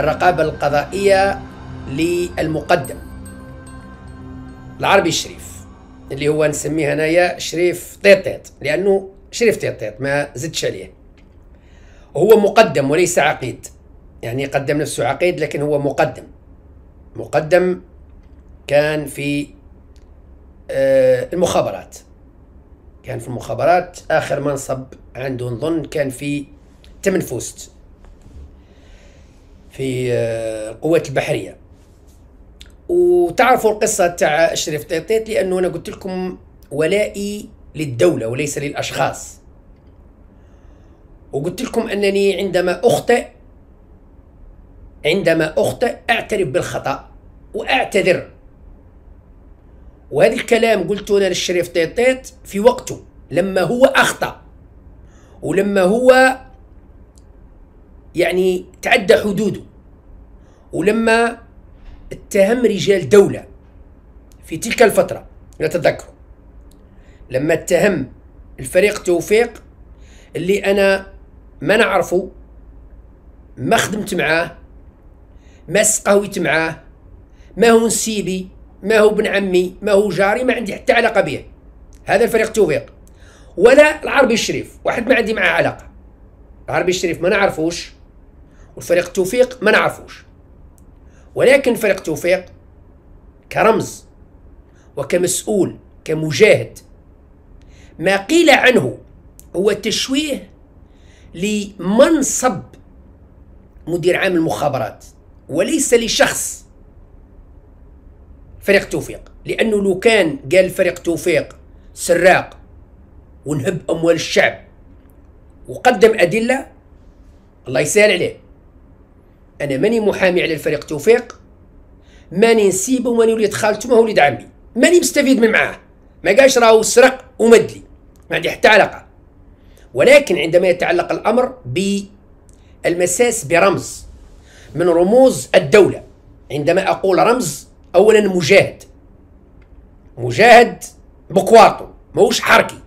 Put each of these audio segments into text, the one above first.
الرقابة القضائية للمقدم العربي الشريف اللي هو نسميه هنايا شريف طيطيط لأنه شريف طيطيط ما زدتش عليه هو مقدم وليس عقيد يعني قدم نفسه عقيد لكن هو مقدم مقدم كان في آه، المخابرات كان في المخابرات آخر منصب عنده نظن كان في تمنفوست في القوات آه، البحريه وتعرفوا القصه تاع شريف طيطيط لانه انا قلت لكم ولائي للدوله وليس للاشخاص وقلت لكم انني عندما اخطئ عندما اخطئ اعترف بالخطا واعتذر وهذا الكلام قلته انا للشريف طيطيط في وقته لما هو اخطا ولما هو يعني تعدى حدوده ولما اتهم رجال دولة في تلك الفترة لا تذكروا لما اتهم الفريق توفيق اللي أنا ما نعرفه ما خدمت معاه ما سقهويت معاه ما هو نسيبي ما هو ابن عمي ما هو جاري ما عندي حتى علاقة به هذا الفريق توفيق ولا العربي الشريف واحد ما عندي معاه علاقة العربي الشريف ما نعرفوش وفريق توفيق ما نعرفوش ولكن فريق توفيق كرمز وكمسؤول كمجاهد ما قيل عنه هو تشويه لمنصب مدير عام المخابرات وليس لشخص فريق توفيق لأنه لو كان قال فريق توفيق سراق ونهب أموال الشعب وقدم أدلة الله يسهل عليه انا ماني محامي على الفريق توفيق ماني نسيب ماني وليد خالته ما هو وليد عمي ماني مستفيد من معاه ما قالش راهو سرق ومدلي ما عندي حتى علاقه ولكن عندما يتعلق الامر بالمساس برمز من رموز الدوله عندما اقول رمز اولا مجاهد مجاهد بقواطو ماهوش حركي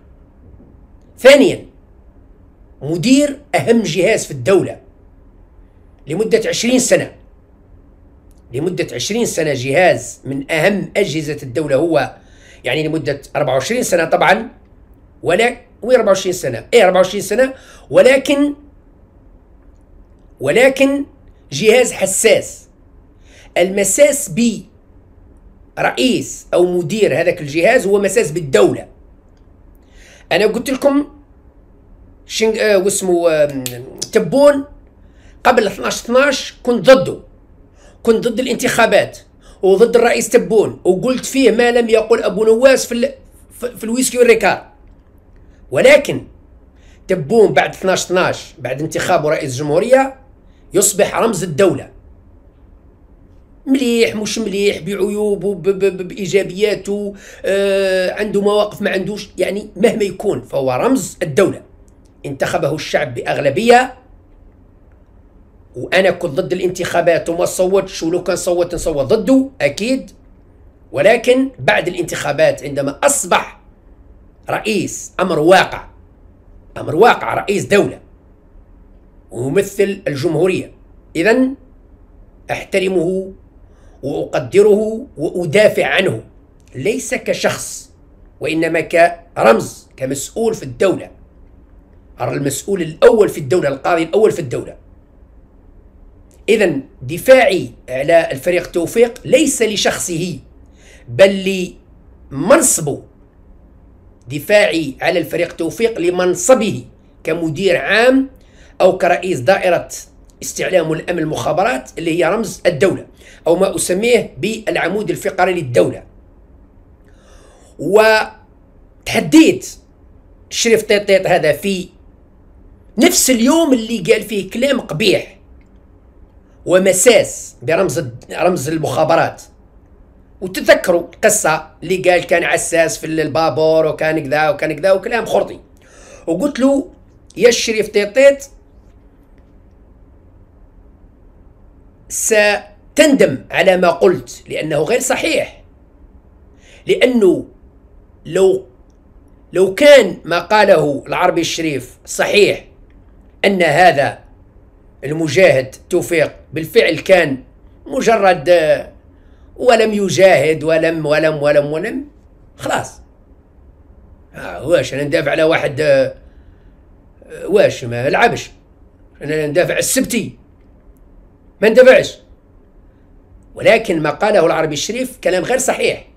ثانيا مدير اهم جهاز في الدوله لمدة عشرين سنة لمدة عشرين سنة جهاز من أهم أجهزة الدولة هو يعني لمدة 24 سنة طبعا ولا وين 24 سنة؟ إيه 24 سنة ولكن ولكن جهاز حساس المساس ب رئيس أو مدير هذاك الجهاز هو مساس بالدولة أنا قلت لكم شنق... آه واسمه آه... تبون قبل 12 12 كنت ضده كنت ضد الانتخابات وضد الرئيس تبون وقلت فيه ما لم يقل ابو نواس في ال... في الويسكي والريكار ولكن تبون بعد 12 12 بعد انتخابه رئيس الجمهوريه يصبح رمز الدوله مليح مش مليح بعيوبه بايجابياته آه عنده مواقف ما عندوش يعني مهما يكون فهو رمز الدوله انتخبه الشعب باغلبيه وانا كنت ضد الانتخابات وما صوتش ولو كان صوت نصوت ضده اكيد ولكن بعد الانتخابات عندما اصبح رئيس امر واقع امر واقع رئيس دوله وممثل الجمهوريه اذا احترمه واقدره وادافع عنه ليس كشخص وانما كرمز كمسؤول في الدوله المسؤول الاول في الدوله القاضي الاول في الدوله إذا دفاعي على الفريق توفيق ليس لشخصه بل لمنصبه دفاعي على الفريق توفيق لمنصبه كمدير عام أو كرئيس دائرة استعلام الأمن المخابرات اللي هي رمز الدولة أو ما أسميه بالعمود الفقري للدولة وتحديت شريف طيطيط هذا في نفس اليوم اللي قال فيه كلام قبيح ومساس برمز رمز المخابرات وتذكروا القصه اللي قال كان عساس في البابور وكان كذا وكان كذا وكلام خرطي وقلت له يا الشريف تيطيط ستندم على ما قلت لأنه غير صحيح لأنه لو لو كان ما قاله العربي الشريف صحيح أن هذا المجاهد توفيق بالفعل كان مجرد آه، ولم يجاهد ولم ولم ولم ولم خلاص آه واش انا ندافع على واحد آه، آه، واش ما لعبش انا ندافع السبتي ما ندافعش ولكن ما قاله العربي الشريف كلام غير صحيح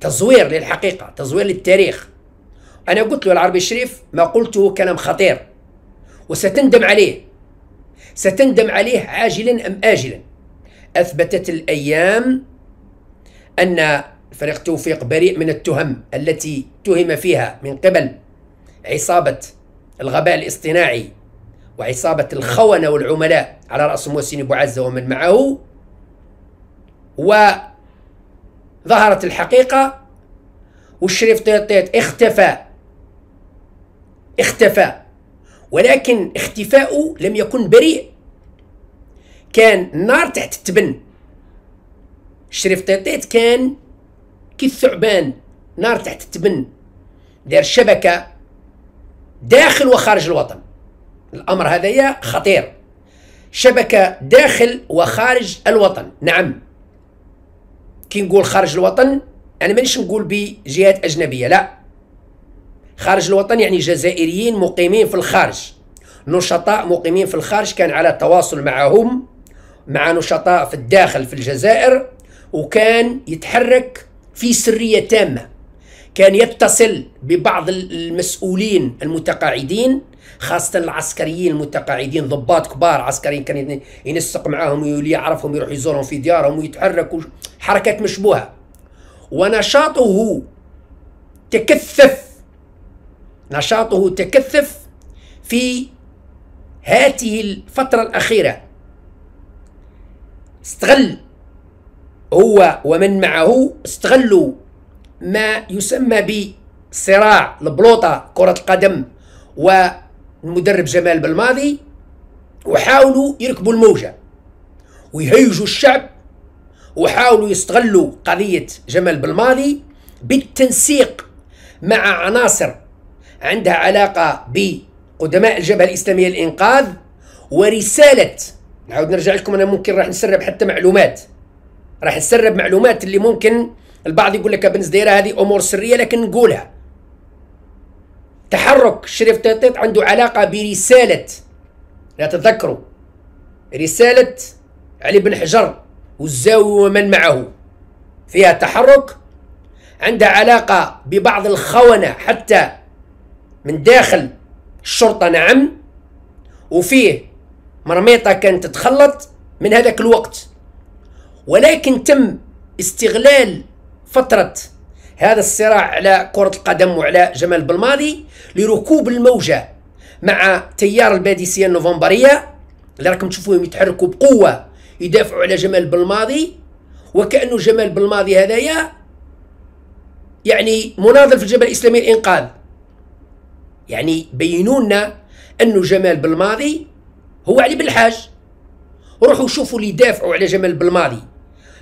تزوير للحقيقة تزوير للتاريخ أنا قلت له العربي الشريف ما قلته كلام خطير وستندم عليه ستندم عليه عاجلا أم آجلا أثبتت الأيام أن فريق توفيق بريء من التهم التي تهم فيها من قبل عصابة الغباء الاصطناعي وعصابة الخونة والعملاء على رأس محسن بوعزة ومن معه وظهرت الحقيقة والشريف طيطيط اختفى اختفى ولكن اختفاؤه لم يكن بريء كان النار تحت التبن شريف طيطيط كان كي الثعبان نار تحت التبن دار شبكة داخل وخارج الوطن الأمر هذايا خطير شبكة داخل وخارج الوطن نعم كي نقول خارج الوطن أنا يعني مانيش نقول بجهات أجنبية لا خارج الوطن يعني جزائريين مقيمين في الخارج نشطاء مقيمين في الخارج كان على تواصل معهم مع نشطاء في الداخل في الجزائر وكان يتحرك في سرية تامة كان يتصل ببعض المسؤولين المتقاعدين خاصة العسكريين المتقاعدين ضباط كبار عسكريين كان ينسق معهم ويولي يعرفهم يروح يزورهم في ديارهم ويتحرك حركات مشبوهة ونشاطه تكثف نشاطه تكثف في هاته الفترة الأخيرة استغل هو ومن معه استغلوا ما يسمى بصراع البلوطة كرة القدم والمدرب جمال بالماضي وحاولوا يركبوا الموجة ويهيجوا الشعب وحاولوا يستغلوا قضية جمال بالماضي بالتنسيق مع عناصر عندها علاقة بقدماء الجبهة الإسلامية للإنقاذ ورسالة نعاود نرجع لكم أنا ممكن راح نسرب حتى معلومات راح نسرب معلومات اللي ممكن البعض يقول لك بن زديرة هذه أمور سرية لكن نقولها تحرك شريف تيطيط عنده علاقة برسالة لا تتذكروا رسالة علي بن حجر والزاوي ومن معه فيها تحرك عندها علاقة ببعض الخونة حتى من داخل الشرطة نعم وفيه مرميطة كانت تتخلط من هذاك الوقت ولكن تم استغلال فترة هذا الصراع على كرة القدم وعلى جمال بلماضي لركوب الموجة مع تيار الباديسية النوفمبرية اللي راكم تشوفوهم يتحركوا بقوة يدافعوا على جمال بلماضي وكأنه جمال بلماضي هذايا يعني مناضل في الجبهة الإسلامية الإنقاذ يعني بينوا لنا انه جمال بالماضي هو علي بالحاج روحوا شوفوا اللي دافعوا على جمال بالماضي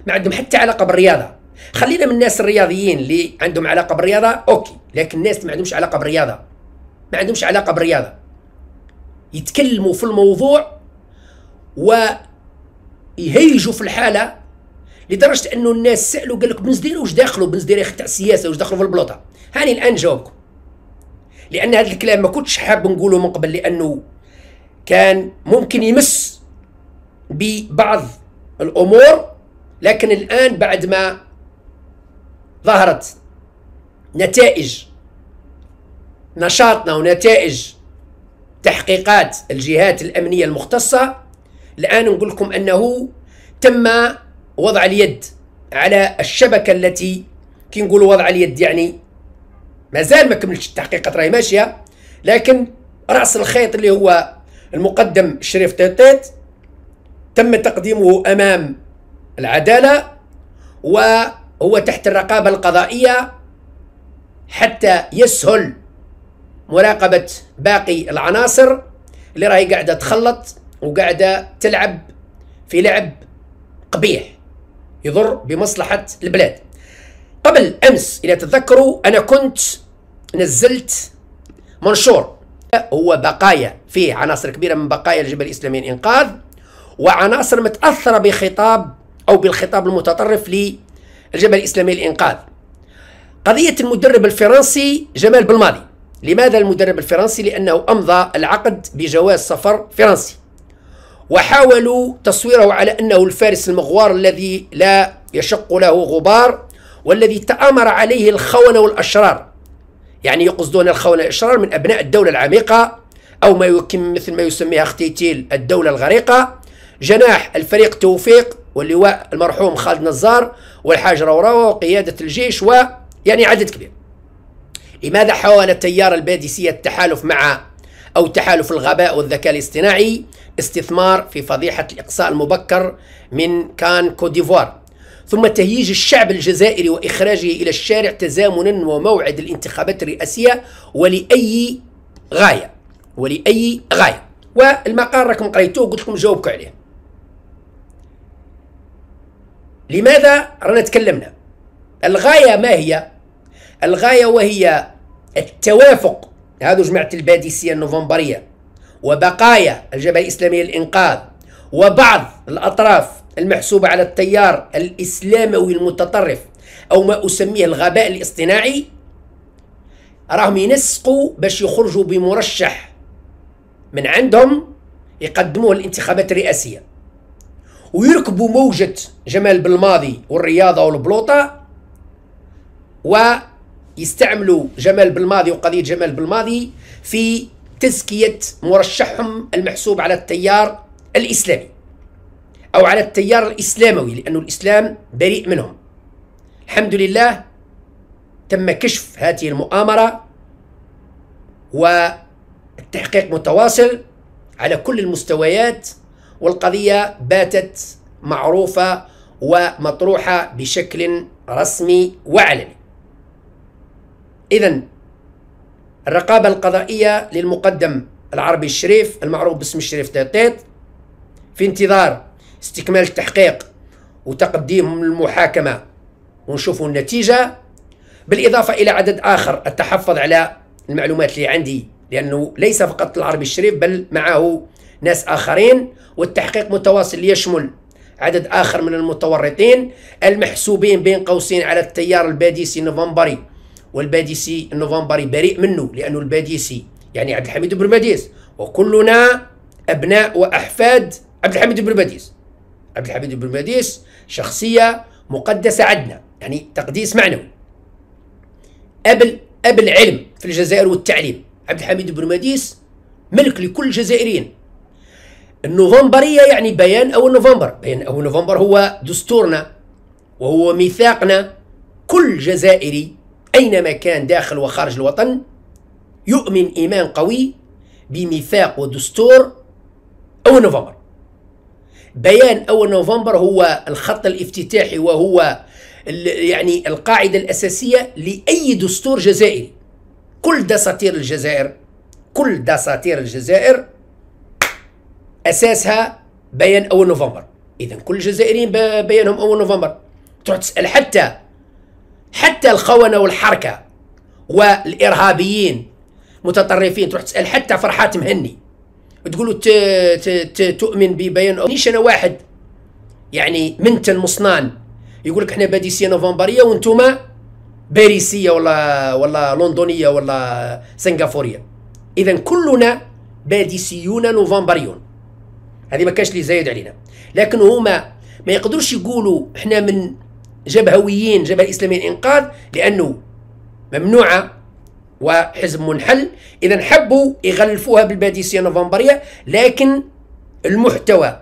ما عندهم حتى علاقه بالرياضه خلينا من الناس الرياضيين اللي عندهم علاقه بالرياضه اوكي لكن الناس ما عندهمش علاقه بالرياضه ما عندهمش علاقه بالرياضه يتكلموا في الموضوع و يهيجوا في الحاله لدرجه انه الناس سالوا قال لك بنزدير واش داخلوا بنزدير يا تاع السياسه واش داخلوا في البلوطه هاني الان جاوبكم لان هذا الكلام ما كنتش حاب نقوله من قبل لانه كان ممكن يمس ببعض الامور لكن الان بعد ما ظهرت نتائج نشاطنا ونتائج تحقيقات الجهات الامنيه المختصه الان نقول لكم انه تم وضع اليد على الشبكه التي كي نقولوا وضع اليد يعني مازال ما كملتش التحقيقات راهي ماشيه لكن راس الخيط اللي هو المقدم الشريف تيتيت تم تقديمه امام العداله وهو تحت الرقابه القضائيه حتى يسهل مراقبه باقي العناصر اللي راهي قاعده تخلط وقاعده تلعب في لعب قبيح يضر بمصلحه البلاد قبل امس اذا تتذكروا انا كنت نزلت منشور هو بقايا فيه عناصر كبيره من بقايا الجبهه الاسلاميه الانقاذ وعناصر متاثره بخطاب او بالخطاب المتطرف للجبهه الاسلاميه الانقاذ قضيه المدرب الفرنسي جمال بلماضي لماذا المدرب الفرنسي لانه امضى العقد بجواز سفر فرنسي وحاولوا تصويره على انه الفارس المغوار الذي لا يشق له غبار والذي تآمر عليه الخونة والأشرار يعني يقصدون الخونة والأشرار من أبناء الدولة العميقة أو ما يمكن مثل ما يسميها اختيتيل الدولة الغريقة جناح الفريق توفيق واللواء المرحوم خالد نزار والحاج روراوة وقيادة الجيش ويعني عدد كبير لماذا حاول التيار البادسية التحالف مع أو تحالف الغباء والذكاء الاصطناعي استثمار في فضيحة الإقصاء المبكر من كان كوديفوار ثم تهييج الشعب الجزائري واخراجه الى الشارع تزامنا وموعد الانتخابات الرئاسيه ولاي غايه ولاي غايه والمقال راكم قريتوه قلت لكم جاوبكم عليه لماذا رانا تكلمنا الغايه ما هي الغايه وهي التوافق هذا جماعه الباديسيه النوفمبريه وبقايا الجبهه الاسلاميه للانقاذ وبعض الاطراف المحسوبة على التيار الإسلاموي المتطرف أو ما أسميه الغباء الاصطناعي راهم ينسقوا باش يخرجوا بمرشح من عندهم يقدموه الانتخابات الرئاسية ويركبوا موجة جمال بالماضي والرياضة والبلوطة ويستعملوا جمال بالماضي وقضية جمال بالماضي في تزكية مرشحهم المحسوب على التيار الإسلامي أو على التيار الإسلاموي لأن الإسلام بريء منهم الحمد لله تم كشف هذه المؤامرة والتحقيق متواصل على كل المستويات والقضية باتت معروفة ومطروحة بشكل رسمي وعلني إذا الرقابة القضائية للمقدم العربي الشريف المعروف باسم الشريف تيطيط في انتظار استكمال التحقيق وتقديم المحاكمة ونشوفوا النتيجة بالإضافة إلى عدد آخر التحفظ على المعلومات اللي عندي لأنه ليس فقط العربي الشريف بل معه ناس آخرين والتحقيق متواصل يشمل عدد آخر من المتورطين المحسوبين بين قوسين على التيار الباديسي نوفمبري والباديسي النوفمبري بريء منه لأنه الباديسي يعني عبد الحميد برباديس وكلنا أبناء وأحفاد عبد الحميد برباديس عبد الحميد بن مديس شخصية مقدسة عندنا يعني تقديس معنوي قبل قبل العلم في الجزائر والتعليم عبد الحميد بن مديس ملك لكل الجزائريين النوفمبرية يعني بيان أول نوفمبر بيان أول نوفمبر هو دستورنا وهو ميثاقنا كل جزائري أينما كان داخل وخارج الوطن يؤمن إيمان قوي بميثاق ودستور أول نوفمبر بيان اول نوفمبر هو الخط الافتتاحي وهو يعني القاعدة الأساسية لأي دستور جزائري كل دساتير الجزائر كل دساتير الجزائر أساسها بيان اول نوفمبر إذا كل الجزائريين بيانهم اول نوفمبر تروح تسأل حتى حتى الخونة والحركة والإرهابيين متطرفين تروح تسأل حتى فرحات مهني تقولوا تؤمن ببيان مانيش انا واحد يعني منتن مصنان يقول لك احنا باديسيه نوفمبريه وانتم باريسيه ولا ولا لندنيه ولا سنغافوريه اذا كلنا باديسيون نوفمبريون هذه ما كانش اللي زايد علينا لكن هما ما يقدروش يقولوا احنا من جبهويين جبهه الاسلاميه الانقاذ لانه ممنوعه وحزب منحل اذا حبوا يغلفوها بالباديسيه نوفمبريه لكن المحتوى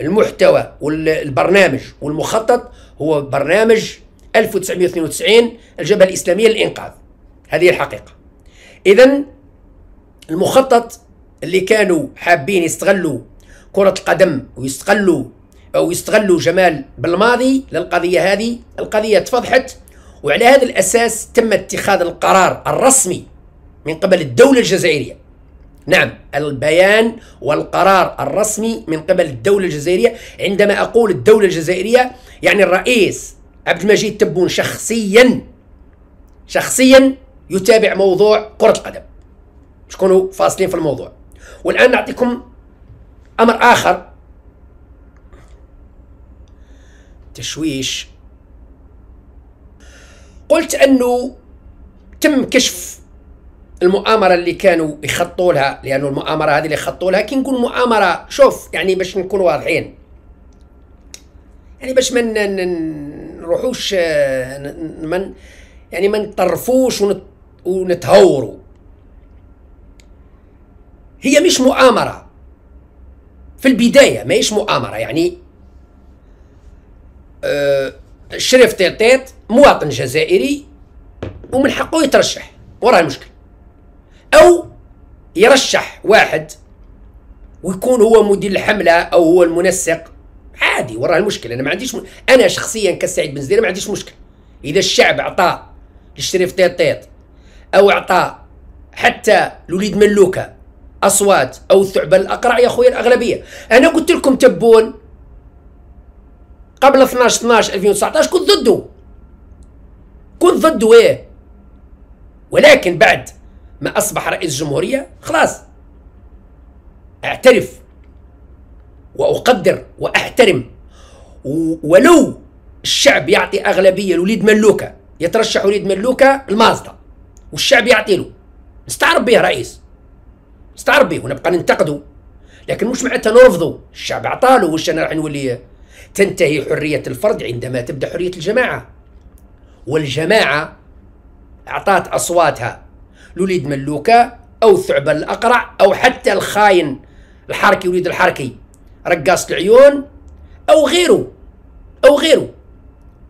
المحتوى والبرنامج والمخطط هو برنامج 1992 الجبهه الاسلاميه للانقاذ هذه الحقيقه اذا المخطط اللي كانوا حابين يستغلوا كره القدم ويستغلوا او يستغلوا جمال بالماضي للقضيه هذه القضيه تفضحت وعلى هذا الأساس تم اتخاذ القرار الرسمي من قبل الدولة الجزائرية نعم البيان والقرار الرسمي من قبل الدولة الجزائرية عندما أقول الدولة الجزائرية يعني الرئيس عبد المجيد تبون شخصيا شخصيا يتابع موضوع كرة القدم باش تكونوا فاصلين في الموضوع والآن نعطيكم أمر آخر تشويش قلت انه تم كشف المؤامره اللي كانوا يخطوا لها لانه المؤامره هذه اللي خطوا لها كي نقول مؤامره شوف يعني باش نكون واضحين يعني باش ما نروحوش آه، من يعني ما نطرفوش ونتهوروا هي مش مؤامره في البدايه ماهيش مؤامره يعني الشريف آه، تيطيط مواطن جزائري ومن حقه يترشح وراه المشكل او يرشح واحد ويكون هو مدير الحمله او هو المنسق عادي وراه المشكل انا ما عنديش م... انا شخصيا كسعيد بن زيد ما عنديش مشكل اذا الشعب اعطى للشريف طيطيط او اعطى حتى لوليد ملوكه اصوات او الثعبان الاقرع يا خويا الاغلبيه انا قلت لكم تبون قبل 12 12 2019 كنت ضده كنت ضده ايه ولكن بعد ما اصبح رئيس جمهوريه خلاص اعترف واقدر واحترم ولو الشعب يعطي اغلبيه لوليد ملوكه يترشح وليد ملوكه المازدا والشعب يعطي له نستعرب به رئيس نستعرب به ونبقى ننتقده لكن مش معناتها نرفضه الشعب عطاله واش انا راح نولي تنتهي حريه الفرد عندما تبدا حريه الجماعه والجماعة أعطت أصواتها لوليد ملوكة أو الثعبان الأقرع أو حتى الخاين الحركي وليد الحركي رقاص العيون أو غيره أو غيره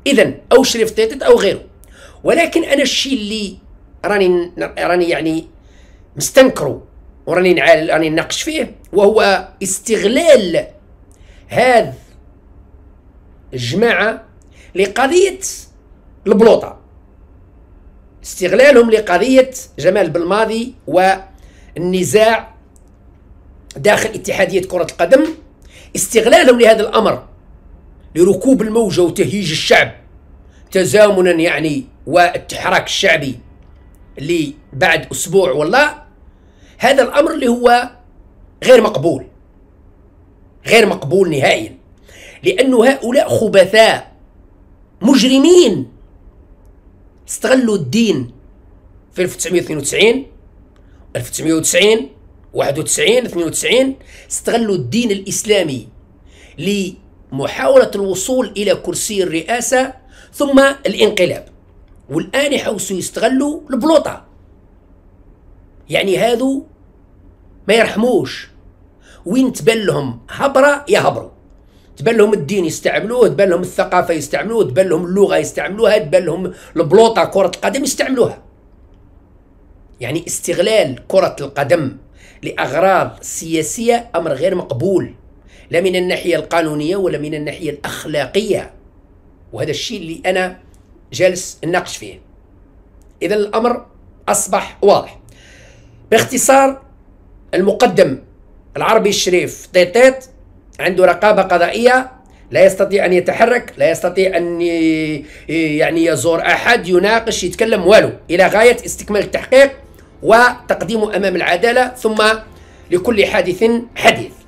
إذا أو شريف تيتت أو غيره ولكن أنا الشيء اللي راني راني يعني مستنكره وراني راني نناقش فيه وهو استغلال هذا الجماعة لقضية البلوطه استغلالهم لقضيه جمال بالماضي والنزاع داخل اتحاديه كره القدم استغلالهم لهذا الامر لركوب الموجه وتهييج الشعب تزامنا يعني والتحراك الشعبي اللي بعد اسبوع ولا هذا الامر اللي هو غير مقبول غير مقبول نهائيا لانه هؤلاء خبثاء مجرمين استغلوا الدين في 1992 1990 91 92 استغلوا الدين الاسلامي لمحاوله الوصول الى كرسي الرئاسه ثم الانقلاب والان يحوسوا يستغلوا البلوطه يعني هادو ما يرحموش وين تبان لهم هبره يهبروا تبان لهم الدين يستعملوه تبان لهم الثقافه يستعملوه تبان لهم اللغه يستعملوها تبان لهم البلوطه كره القدم يستعملوها يعني استغلال كره القدم لاغراض سياسيه امر غير مقبول لا من الناحيه القانونيه ولا من الناحيه الاخلاقيه وهذا الشيء اللي انا جالس نناقش فيه اذا الامر اصبح واضح باختصار المقدم العربي الشريف طيطيط عنده رقابة قضائية لا يستطيع أن يتحرك لا يستطيع أن يعني يزور أحد يناقش يتكلم والو إلى غاية استكمال التحقيق وتقديمه أمام العدالة ثم لكل حادث حديث